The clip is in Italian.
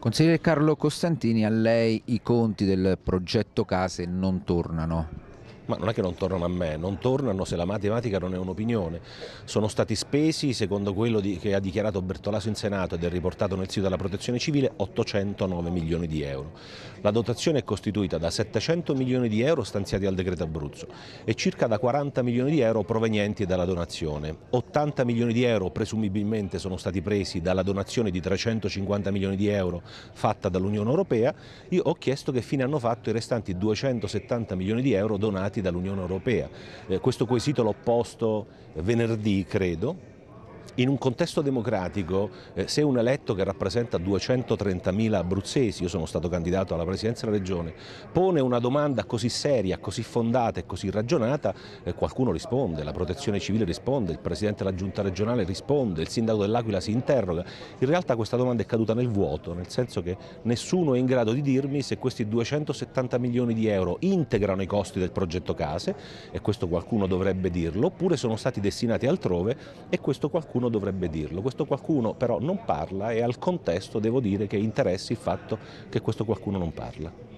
Consigliere Carlo Costantini, a lei i conti del progetto case non tornano ma non è che non tornano a me, non tornano se la matematica non è un'opinione, sono stati spesi, secondo quello di, che ha dichiarato Bertolaso in Senato ed è riportato nel sito della Protezione Civile, 809 milioni di euro. La dotazione è costituita da 700 milioni di euro stanziati al decreto Abruzzo e circa da 40 milioni di euro provenienti dalla donazione. 80 milioni di euro presumibilmente sono stati presi dalla donazione di 350 milioni di euro fatta dall'Unione Europea. Io ho chiesto che fine hanno fatto i restanti 270 milioni di euro donati dall'Unione Europea. Eh, questo quesito l'ho posto venerdì, credo, in un contesto democratico, eh, se un eletto che rappresenta 230.000 abruzzesi, io sono stato candidato alla presidenza della regione, pone una domanda così seria, così fondata e così ragionata, eh, qualcuno risponde, la protezione civile risponde, il presidente della giunta regionale risponde, il sindaco dell'Aquila si interroga. In realtà questa domanda è caduta nel vuoto, nel senso che nessuno è in grado di dirmi se questi 270 milioni di euro integrano i costi del progetto case, e questo qualcuno dovrebbe dirlo, oppure sono stati destinati altrove e questo qualcuno dovrebbe dirlo, questo qualcuno però non parla e al contesto devo dire che interessi il fatto che questo qualcuno non parla.